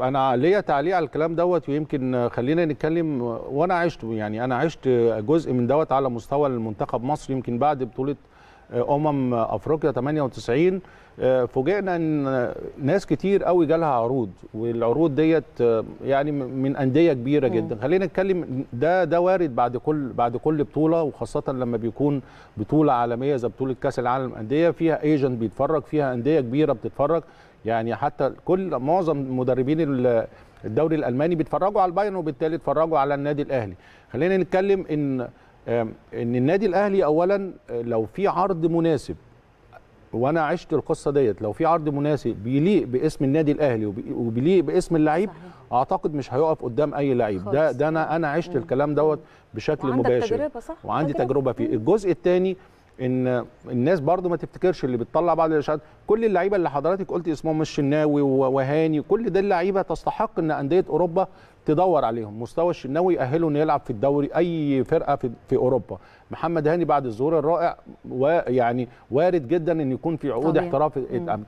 انا ليا تعليق على الكلام دوت ويمكن خلينا نتكلم وانا عشت يعني انا عشت جزء من دوت على مستوى المنتخب مصر يمكن بعد بطوله آه، امم افريقيا 98 آه، فوجئنا ان ناس كتير قوي جالها عروض والعروض ديت آه، يعني من انديه كبيره جدا خلينا نتكلم ده ده وارد بعد كل بعد كل بطوله وخاصه لما بيكون بطوله عالميه زي بطوله كاس العالم انديه فيها ايجنت بيتفرج فيها انديه كبيره بتتفرج يعني حتى كل معظم مدربين الدوري الالماني بيتفرجوا على البايرن وبالتالي اتفرجوا على النادي الاهلي خلينا نتكلم ان ان النادي الاهلي اولا آه، لو في عرض مناسب وانا عشت القصه ديت لو في عرض مناسب بيليق باسم النادي الاهلي وبيليق باسم اللعيب اعتقد مش هيقف قدام اي لعيب ده ده انا انا عشت الكلام دوت بشكل مباشر تجربة صح؟ وعندي تجربه فيه الجزء الثاني ان الناس برضو ما تفتكرش اللي بتطلع بعض الاشاعات كل اللعيبه اللي حضرتك قلت اسمهم الشناوي وهاني كل ده اللعيبه تستحق ان انديه اوروبا تدور عليهم مستوى الشناوي يأهله انه يلعب في الدوري اي فرقه في, في اوروبا محمد هاني بعد الظهور الرائع ويعني وارد جدا ان يكون في عقود احتراف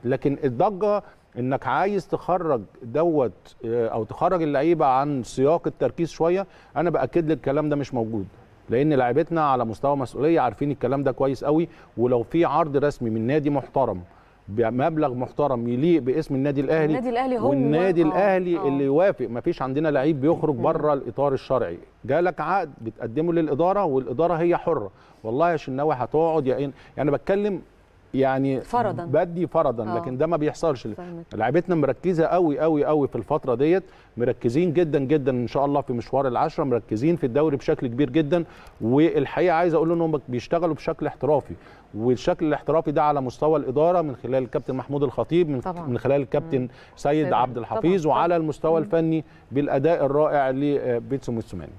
لكن الضجه انك عايز تخرج دوت آه، او تخرج اللعيبه عن سياق التركيز شويه انا باكد لك الكلام ده مش موجود لان لعيبتنا على مستوى مسؤوليه عارفين الكلام ده كويس قوي ولو في عرض رسمي من نادي محترم بمبلغ محترم يليق باسم النادي الاهلي النادي الاهلي هو والنادي آه، الاهلي أوه. اللي يوافق ما فيش عندنا لعيب بيخرج بره الاطار الشرعي جالك عقد بتقدمه للاداره والاداره هي حره والله يا شناوي هتقعد يا يعني انا بتكلم يعني فرضا بدي فرضا آه. لكن ده ما بيحصلش لعيبتنا مركزه قوي قوي قوي في الفتره ديت مركزين جدا جدا ان شاء الله في مشوار العشره مركزين في الدوري بشكل كبير جدا والحقيقه عايز اقول ان هم بيشتغلوا بشكل احترافي والشكل الاحترافي ده على مستوى الاداره من خلال الكابتن محمود الخطيب من, طبعا. من خلال الكابتن سيد عبد الحفيظ وعلى المستوى مم. الفني بالاداء الرائع لبيتسو موسوماني